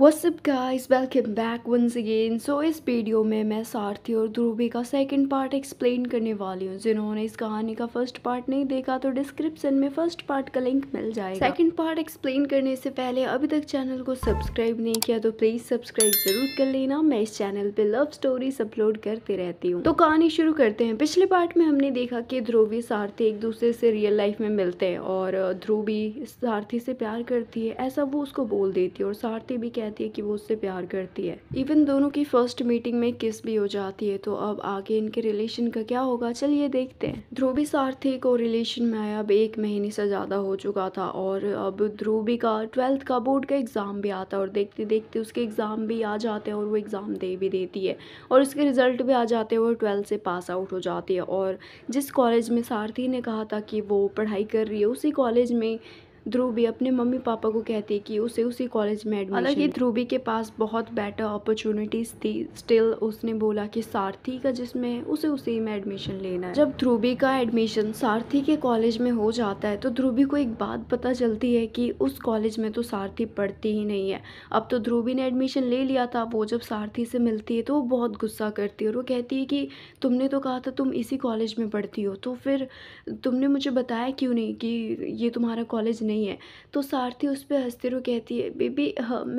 WhatsApp guys welcome back once again so इस video में मैं सारथी और ध्रुवी का सेकंड पार्ट एक्सप्लेन करने वाली हूँ जिन्होंने इस कहानी का फर्स्ट पार्ट नहीं देखा तो डिस्क्रिप्शन में फर्स्ट पार्ट का लिंक मिल जाएगा सेकंड पार्ट एक्सप्लेन करने से पहले अभी तक चैनल को सब्सक्राइब नहीं किया तो प्लीज़ सब्सक्राइब जरूर कर लेना मैं इस चैनल पर लव स्टोरीज अपलोड करती रहती हूँ तो कहानी शुरू करते हैं पिछले पार्ट में हमने देखा कि ध्रुवी सारथी एक दूसरे से रियल लाइफ में मिलते हैं और ध्रुवी सारथी से प्यार करती है ऐसा वो उसको बोल देती है और सारथी भी कहते रहती है कि वो उससे प्यार करती है इवन दोनों की फर्स्ट मीटिंग में किस भी हो जाती है तो अब आगे इनके रिलेशन का क्या होगा चलिए देखते हैं ध्रुवी भी सारथी को रिलेशन में आया अब एक महीने से ज़्यादा हो चुका था और अब ध्रुवी का ट्वेल्थ का बोर्ड का एग्ज़ाम भी आता है और देखते देखते उसके एग्ज़ाम भी आ जाते हैं और वो एग्ज़ाम दे भी देती है और उसके रिज़ल्ट भी आ जाते हैं वो ट्वेल्थ से पास आउट हो जाती है और जिस कॉलेज में सारथी ने कहा था कि वो पढ़ाई कर रही है उसी कॉलेज में ध्रुव भी अपने मम्मी पापा को कहती कि उसे उसी कॉलेज में एडमिशन हालांकि ध्रुवी के पास बहुत बेटर अपॉर्चुनिटीज़ थी स्टिल उसने बोला कि सारथी का जिसमें उसे उसी में एडमिशन लेना है जब ध्रुवी का एडमिशन सारथी के कॉलेज में हो जाता है तो ध्रुवी को एक बात पता चलती है कि उस कॉलेज में तो सारथी पढ़ती ही नहीं है अब तो ध्रुवी ने एडमिशन ले लिया था वो जब सारथी से मिलती है तो वो बहुत गुस्सा करती है और वो कहती है कि तुमने तो कहा था तुम इसी कॉलेज में पढ़ती हो तो फिर तुमने मुझे बताया क्यों नहीं कि ये तुम्हारा कॉलेज नहीं है तो सारथी उस पर हंसते हुए कहती है बेबी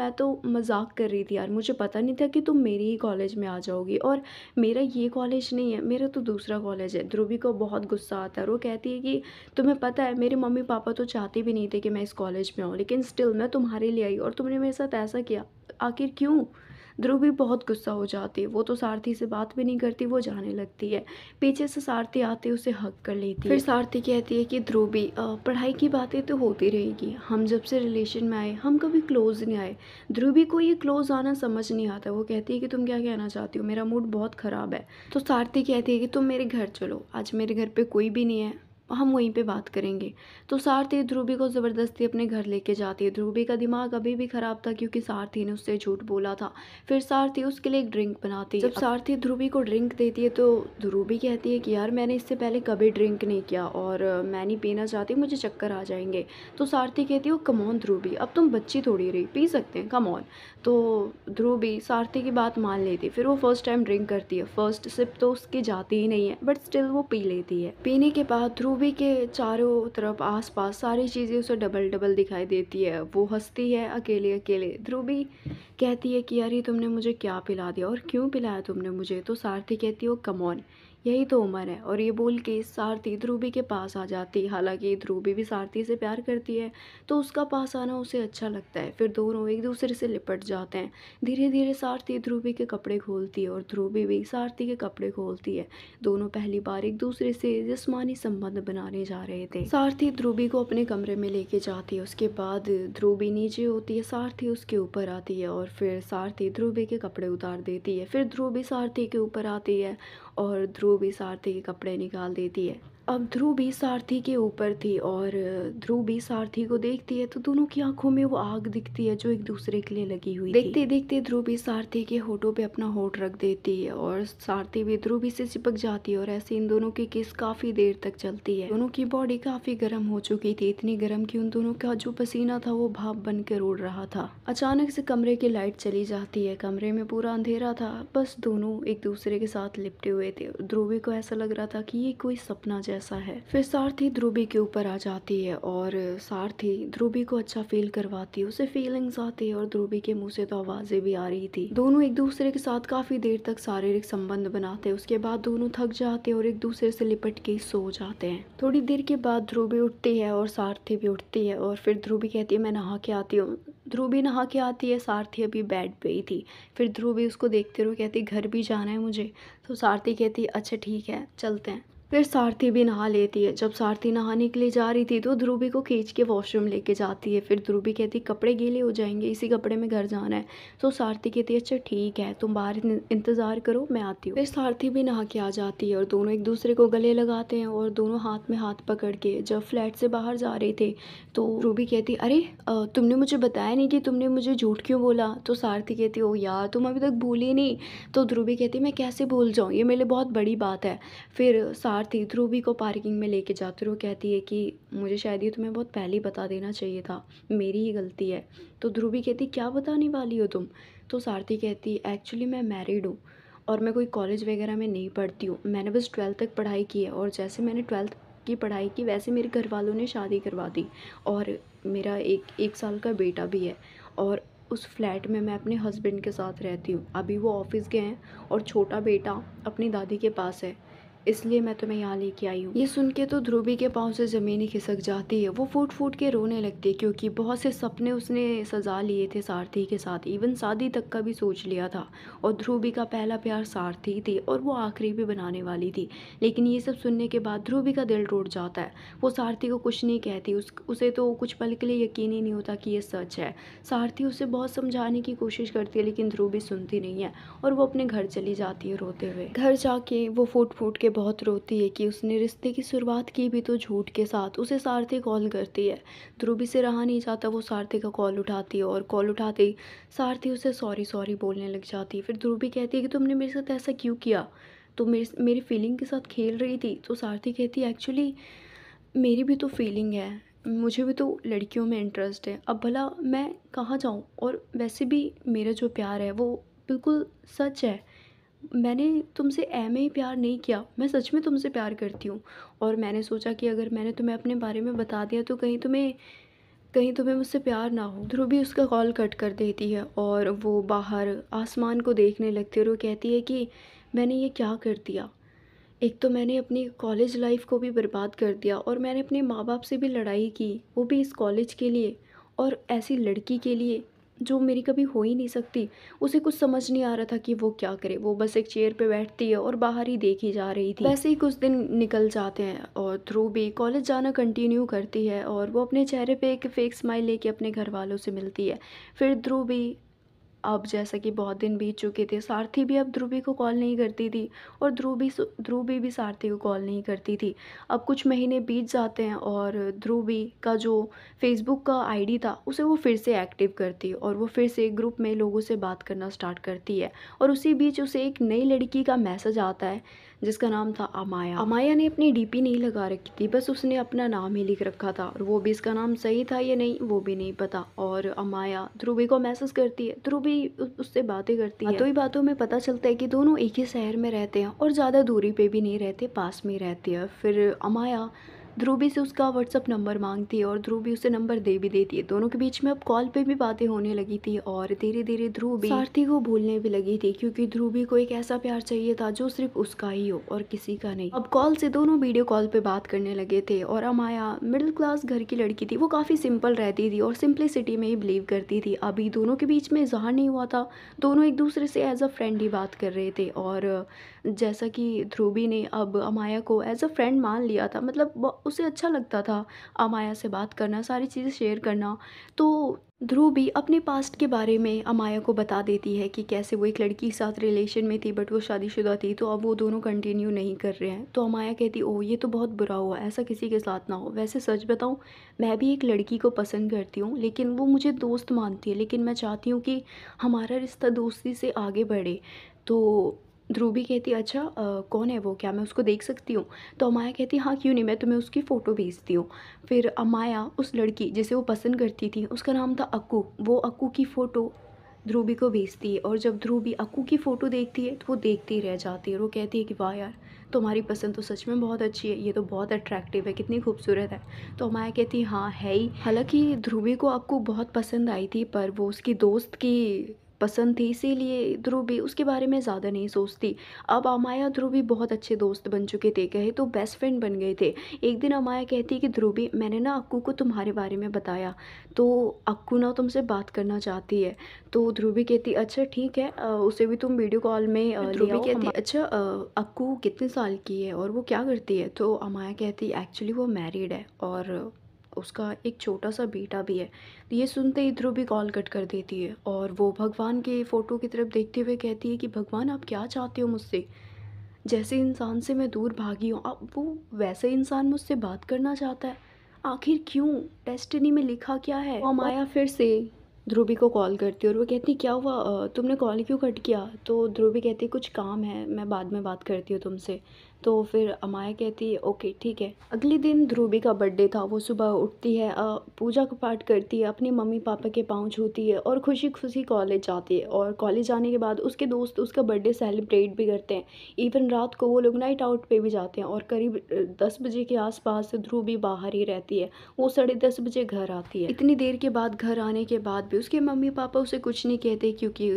मैं तो मजाक कर रही थी यार मुझे पता नहीं था कि तुम मेरे ही कॉलेज में आ जाओगी और मेरा ये कॉलेज नहीं है मेरा तो दूसरा कॉलेज है ध्रुवी को बहुत गुस्सा आता है और वो कहती है कि तुम्हें पता है मेरे मम्मी पापा तो चाहते भी नहीं थे कि मैं इस कॉलेज में आऊँ लेकिन स्टिल मैं तुम्हारे लिए आई और तुमने मेरे साथ ऐसा किया आखिर क्यों ध्रुव भी बहुत गुस्सा हो जाती है वो तो सारथी से बात भी नहीं करती वो जाने लगती है पीछे से सारथी आते उसे हक कर लेती फिर सारथी कहती है कि ध्रुव भी पढ़ाई की बातें तो होती रहेगी हम जब से रिलेशन में आए हम कभी क्लोज नहीं आए ध्रुवी को ये क्लोज आना समझ नहीं आता वो कहती है कि तुम क्या कहना चाहती हो मेरा मूड बहुत ख़राब है तो सारथी कहती है कि तुम मेरे घर चलो आज मेरे घर पे कोई भी नहीं है हम वहीं पे बात करेंगे तो सारथी ध्रुवी को ज़बरदस्ती अपने घर लेके जाती है ध्रुवी का दिमाग अभी भी ख़राब था क्योंकि सारथी ने उससे झूठ बोला था फिर सारथी उसके लिए एक ड्रिंक बनाती है जब सारथी ध्रुवी को ड्रिंक देती है तो ध्रुवी कहती है कि यार मैंने इससे पहले कभी ड्रिंक नहीं किया और मैं नहीं पीना चाहती मुझे चक्कर आ जाएंगे तो सारथी कहती है कमौन ध्रुवी अब तुम बच्ची थोड़ी रही पी सकते हैं कमौन तो ध्रुव भी सारथी की बात मान लेती है फिर वो फर्स्ट टाइम ड्रिंक करती है फर्स्ट सिप तो उसकी जाती ही नहीं है बट स्टिल वो पी लेती है पीने के बाद ध्रुवी के चारों तरफ आसपास सारी चीज़ें उसे डबल डबल दिखाई देती है वो हंसती है अकेले अकेले ध्रुवी कहती है कि यार ये तुमने मुझे क्या पिला दिया और क्यों पिलाया तुमने मुझे तो सारथी कहती है वो कमौन यही तो उम्र है और ये बोल के सारथी ध्रुवी के पास आ जाती है हालांकि ध्रुवी भी सारथी से प्यार करती है तो उसका पास आना उसे अच्छा लगता है फिर दोनों एक दूसरे से लिपट जाते हैं धीरे धीरे सारथी ध्रुवी के कपड़े खोलती है और ध्रुवी भी सारथी के कपड़े खोलती है दोनों पहली बार एक दूसरे से जिसमानी संबंध बनाने जा रहे थे सारथी ध्रुवी को अपने कमरे में लेके जाती है उसके बाद ध्रुवी नीचे होती है सारथी उसके ऊपर आती है और फिर सारथी ध्रुवी के कपड़े उतार देती है फिर ध्रुवी सारथी के ऊपर आती है और ध्रुव वो भी सारथी के कपड़े निकाल देती है अब ध्रुव भी सारथी के ऊपर थी और ध्रुव भी सारथी को देखती है तो दोनों की आंखों में वो आग दिखती है जो एक दूसरे के लिए लगी हुई देखते देखते ध्रुव भी सारथी के होठों पे अपना होठ रख देती है और सारथी भी ध्रुव से चिपक जाती है और ऐसे इन दोनों की किस काफी देर तक चलती है दोनों की बॉडी काफी गर्म हो चुकी थी इतनी गर्म की उन दोनों का जो पसीना था वो भाप बनकर उड़ रहा था अचानक से कमरे की लाइट चली जाती है कमरे में पूरा अंधेरा था बस दोनों एक दूसरे के साथ लिपटे हुए थे ध्रुवी को ऐसा लग रहा था कि ये कोई सपना जैसा है फिर सारथी ध्रुवी के ऊपर आ जाती है और सारथी ध्रुवी को अच्छा फील करवाती है उसे फीलिंग्स आती है और ध्रुवी के मुंह से तो आवाजें भी आ रही थी दोनों एक दूसरे के साथ काफी देर तक शारीरिक संबंध बनाते हैं उसके बाद दोनों थक जाते हैं और एक दूसरे से लिपट के सो जाते हैं थोड़ी देर के बाद ध्रुवी उठती है और सारथी भी उठती है और फिर ध्रुवी कहती है मैं नहा के आती हूँ ध्रुवी नहा के आती है सारथी अभी बेड पे ही थी फिर ध्रुवी उसको देखते हुए कहती घर भी जाना है मुझे तो सारथी कहती अच्छा ठीक है चलते हैं फिर सारथी भी नहा लेती है जब सारथी नहाने के लिए जा रही थी तो ध्रुवी को खींच के वॉशरूम लेके जाती है फिर ध्रुवी कहती है कपड़े गीले हो जाएंगे इसी कपड़े में घर जाना है तो सारथी कहती है अच्छा ठीक है तुम बाहर इंतज़ार करो मैं आती हूँ फिर सारथी भी नहा के आ जाती है और दोनों एक दूसरे को गले लगाते हैं और दोनों हाथ में हाथ पकड़ के जब फ्लैट से बाहर जा रहे थे तो ध्रुवी कहती अरे तुमने मुझे बताया नहीं कि तुमने मुझे झूठ क्यों बोला तो सारथी कहती ओ यार तुम अभी तक भूली नहीं तो ध्रुवी कहती मैं कैसे भूल जाऊँ ये मेरे लिए बहुत बड़ी बात है फिर सार कार थी ध्रुवी को पार्किंग में लेके जाते हुए कहती है कि मुझे शायद ये तुम्हें बहुत पहले ही बता देना चाहिए था मेरी ही गलती है तो ध्रुवी कहती क्या बताने वाली हो तुम तो सारथी कहती एक्चुअली मैं मैरिड हूँ और मैं कोई कॉलेज वगैरह में नहीं पढ़ती हूँ मैंने बस ट्वेल्थ तक पढ़ाई की है और जैसे मैंने ट्वेल्थ की पढ़ाई की वैसे मेरे घर वालों ने शादी करवा दी और मेरा एक एक साल का बेटा भी है और उस फ्लैट में मैं अपने हस्बैंड के साथ रहती हूँ अभी वो ऑफिस गए हैं और छोटा बेटा अपनी दादी के पास है इसलिए मैं तुम्हें यहाँ लेके आई हूँ ये सुन के तो ध्रुवी के पाँव से ज़मीन ही खिसक जाती है वो फूट फूट के रोने लगती है क्योंकि बहुत से सपने उसने सजा लिए थे सारथी के साथ इवन शादी तक का भी सोच लिया था और ध्रुवी का पहला प्यार सारथी थी और वो आखिरी भी बनाने वाली थी लेकिन ये सब सुनने के बाद ध्रुवी का दिल टूट जाता है वो सारथी को कुछ नहीं कहती उस उसे तो कुछ पल के लिए यकीन ही नहीं होता कि ये सच है सारथी उसे बहुत समझाने की कोशिश करती है लेकिन ध्रुवी सुनती नहीं है और वो अपने घर चली जाती है रोते हुए घर जाके वो फूट फूट के बहुत रोती है कि उसने रिश्ते की शुरुआत की भी तो झूठ के साथ उसे सारथी कॉल करती है ध्रुवी से रहा नहीं जाता वो सारथी का कॉल उठाती है और कॉल उठाते ही सारथी उसे सॉरी सॉरी बोलने लग जाती है फिर ध्रुवी कहती है कि तुमने मेरे साथ ऐसा क्यों किया तो मेरे मेरी फीलिंग के साथ खेल रही थी तो सारथी कहती एक्चुअली मेरी भी तो फीलिंग है मुझे भी तो लड़कियों में इंटरेस्ट है अब भला मैं कहाँ जाऊँ और वैसे भी मेरा जो प्यार है वो बिल्कुल सच है मैंने तुमसे ऐ ही प्यार नहीं किया मैं सच में तुमसे प्यार करती हूँ और मैंने सोचा कि अगर मैंने तुम्हें अपने बारे में बता दिया तो कहीं तुम्हें कहीं तुम्हें मुझसे प्यार ना हो ध्रुव भी उसका कॉल कट कर देती है और वो बाहर आसमान को देखने लगती है और वो कहती है कि मैंने ये क्या कर दिया एक तो मैंने अपनी कॉलेज लाइफ को भी बर्बाद कर दिया और मैंने अपने माँ बाप से भी लड़ाई की वो भी इस कॉलेज के लिए और ऐसी लड़की के लिए जो मेरी कभी हो ही नहीं सकती उसे कुछ समझ नहीं आ रहा था कि वो क्या करे वो बस एक चेयर पे बैठती है और बाहर ही देखी जा रही थी वैसे ही कुछ दिन निकल जाते हैं और थ्रू भी कॉलेज जाना कंटिन्यू करती है और वो अपने चेहरे पे एक फेक स्माइल लेके अपने घर वालों से मिलती है फिर ध्रुव भी अब जैसा कि बहुत दिन बीत चुके थे सारथी भी अब ध्रुवी को कॉल नहीं करती थी और ध्रुव भी ध्रुव भी सारथी को कॉल नहीं करती थी अब कुछ महीने बीत जाते हैं और ध्रुवी का जो फेसबुक का आईडी था उसे वो फिर से एक्टिव करती है और वो फिर से ग्रुप में लोगों से बात करना स्टार्ट करती है और उसी बीच उसे एक नई लड़की का मैसेज आता है जिसका नाम था अमाया अमाया ने अपनी डीपी नहीं लगा रखी थी बस उसने अपना नाम ही लिख रखा था और वो भी इसका नाम सही था या नहीं वो भी नहीं पता और अमाया ध्रुवी को मैसेज करती है ध्रुवी उससे बातें करती है तो ही बातों में पता चलता है कि दोनों एक ही शहर में रहते हैं और ज़्यादा दूरी पे भी नहीं रहते पास में रहते हैं फिर अमाया ध्रुवी से उसका व्हाट्सअप नंबर मांगती है और ध्रुव भी उसे नंबर दे भी देती है दोनों के बीच में अब कॉल पे भी बातें होने लगी थी और धीरे धीरे ध्रुव भी सारथी को भूलने भी लगी थी क्योंकि ध्रुवी को एक ऐसा प्यार चाहिए था जो सिर्फ उसका ही हो और किसी का नहीं अब कॉल से दोनों वीडियो कॉल पे बात करने लगे थे और अमाया मिडिल क्लास घर की लड़की थी वो काफ़ी सिंपल रहती थी और सिंप्लिसिटी में ही बिलीव करती थी अभी दोनों के बीच में इजहार नहीं हुआ था दोनों एक दूसरे से एज अ फ्रेंड ही बात कर रहे थे और जैसा कि ध्रुवी ने अब अमाया को एज अ फ्रेंड मान लिया था मतलब उसे अच्छा लगता था अमाया से बात करना सारी चीज़ें शेयर करना तो ध्रुव भी अपने पास्ट के बारे में अमाया को बता देती है कि कैसे वो एक लड़की के साथ रिलेशन में थी बट वो शादीशुदा थी तो अब वो दोनों कंटिन्यू नहीं कर रहे हैं तो अमाया कहती ओ ये तो बहुत बुरा हुआ ऐसा किसी के साथ ना हो वैसे सच बताऊँ मैं भी एक लड़की को पसंद करती हूँ लेकिन वो मुझे दोस्त मानती है लेकिन मैं चाहती हूँ कि हमारा रिश्ता दोस्ती से आगे बढ़े तो ध्रुवी कहती अच्छा आ, कौन है वो क्या मैं उसको देख सकती हूँ तो अमाया कहती हाँ क्यों नहीं मैं तुम्हें उसकी फ़ोटो भेजती हूँ फिर अमाया उस लड़की जिसे वो पसंद करती थी उसका नाम था अक्कू वो अक्कू की फ़ोटो ध्रुवी को भेजती है और जब ध्रुवी अक्कू की फ़ोटो देखती है तो वो देखती रह जाती है और वो कहती है कि वाह यार तुम्हारी पसंद तो सच में बहुत अच्छी है ये तो बहुत अट्रैक्टिव है कितनी खूबसूरत है तो अमाया कहती है हाँ है ही हालांकि ध्रुवी को अक्कू बहुत पसंद आई थी पर वो उसकी दोस्त की पसंद थी इसीलिए ध्रुव भी उसके बारे में ज़्यादा नहीं सोचती अब अमाया ध्रुव भी बहुत अच्छे दोस्त बन चुके थे कहे तो बेस्ट फ्रेंड बन गए थे एक दिन अमाया कहती कि ध्रुव भी मैंने ना अक्कू को तुम्हारे बारे में बताया तो अक्कू ना तुमसे बात करना चाहती है तो ध्रुव भी कहती अच्छा ठीक है उसे भी तुम वीडियो कॉल में ध्रुव भी कहती अच्छा अक्कू कितने साल की है और वो क्या करती है तो अमाया कहती एक्चुअली वो मैरिड है और उसका एक छोटा सा बेटा भी है तो ये सुनते ही ध्रुव भी कॉल कट कर देती है और वो भगवान के फ़ोटो की तरफ देखते हुए कहती है कि भगवान आप क्या चाहते हो मुझसे जैसे इंसान से मैं दूर भागी हूँ अब वो वैसे इंसान मुझसे बात करना चाहता है आखिर क्यों डेस्टिनी में लिखा क्या है और माया फिर से ध्रुवी को कॉल करती है और वो कहती क्या हुआ तुमने कॉल क्यों कट किया तो ध्रुवी कहती कुछ काम है मैं बाद में बात करती हूँ तुमसे तो फिर अमाया कहती है ओके ठीक है अगले दिन ध्रुवी का बर्थडे था वो सुबह उठती है पूजा का पाठ करती है अपनी मम्मी पापा के पाँव छूती है और खुशी खुशी कॉलेज जाती है और कॉलेज जाने के बाद उसके दोस्त उसका बर्थडे सेलिब्रेट भी करते हैं इवन रात को वो लोग नाइट आउट पर भी जाते हैं और करीब दस बजे के आसपास ध्रुवी बाहर ही रहती है वो साढ़े दस बजे घर आती है इतनी देर के बाद घर आने के बाद भी उसके मम्मी पापा उसे कुछ नहीं कहते क्योंकि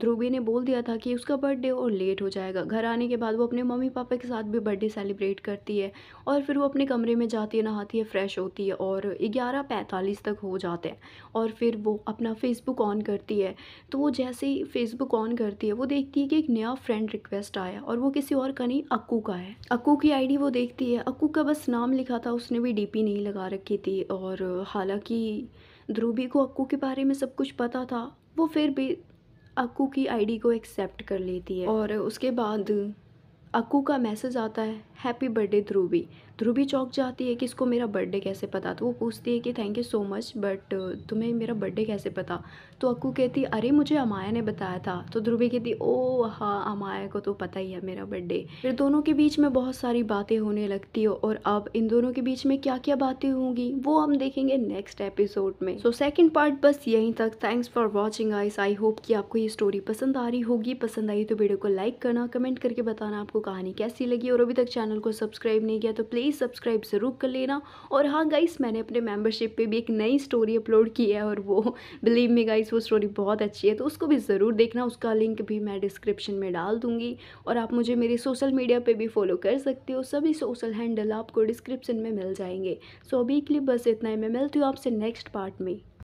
ध्रुवी ने बोल दिया था कि उसका बर्थडे और लेट हो जाएगा घर आने के बाद वो अपने मम्मी पापा के साथ भी बर्थडे सेलिब्रेट करती है और फिर वो अपने कमरे में जाती है नहाती है फ्रेश होती है और ग्यारह पैंतालीस तक हो जाते हैं और फिर वो अपना फ़ेसबुक ऑन करती है तो वो जैसे ही फ़ेसबुक ऑन करती है वो देखती है कि एक नया फ्रेंड रिक्वेस्ट आया और वो किसी और का नहीं अक्कू का है अक्कू की आई वो देखती है अक्कू का बस नाम लिखा था उसने भी डी नहीं लगा रखी थी और हालाँकि ध्रुवी को अक्कू के बारे में सब कुछ पता था वो फिर भी अक्कू की आईडी को एक्सेप्ट कर लेती है और उसके बाद अक्कू का मैसेज आता है हैप्पी बर्थडे ध्रुवी ध्रुवी चौक जाती है कि इसको मेरा बर्थडे कैसे पता तो वो पूछती है कि thank you so much but तुम्हें मेरा बर्थडे कैसे पता तो अक्कू कहती अरे मुझे अमाया ने बताया था तो ध्रुवी कहती ओ हाँ अमाया को तो पता ही है मेरा बर्थडे फिर दोनों के बीच में बहुत सारी बातें होने लगती है और अब इन दोनों के बीच में क्या क्या बातें होंगी वो हम देखेंगे नेक्स्ट एपिसोड में सो सेकेंड पार्ट बस यहीं तक thanks for watching ice I hope कि आपको ये स्टोरी पसंद आ रही होगी पसंद आई तो वीडियो को लाइक करना कमेंट करके बताना आपको कहानी कैसी लगी और अभी तक चैनल चैनल को सब्सक्राइब नहीं किया तो प्लीज़ सब्सक्राइब ज़रूर कर लेना और हाँ गाइस मैंने अपने मेंबरशिप पे भी एक नई स्टोरी अपलोड की है और वो बिलीव मी गाइस वो स्टोरी बहुत अच्छी है तो उसको भी ज़रूर देखना उसका लिंक भी मैं डिस्क्रिप्शन में डाल दूँगी और आप मुझे मेरे सोशल मीडिया पर भी फॉलो कर सकते हो सभी सोशल हैंडल आपको डिस्क्रिप्शन में मिल जाएंगे सो अभी के लिए बस इतना ही मैं मिलती हूँ आपसे नेक्स्ट पार्ट में